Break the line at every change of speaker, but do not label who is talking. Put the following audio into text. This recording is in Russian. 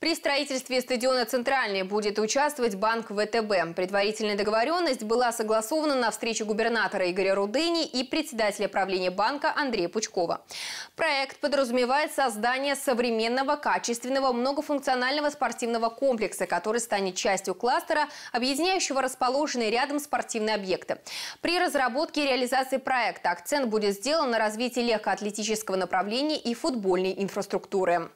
При строительстве стадиона «Центральный» будет участвовать банк ВТБ. Предварительная договоренность была согласована на встрече губернатора Игоря Рудыни и председателя правления банка Андрея Пучкова. Проект подразумевает создание современного, качественного, многофункционального спортивного комплекса, который станет частью кластера, объединяющего расположенные рядом спортивные объекты. При разработке и реализации проекта акцент будет сделан на развитии легкоатлетического направления и футбольной инфраструктуры.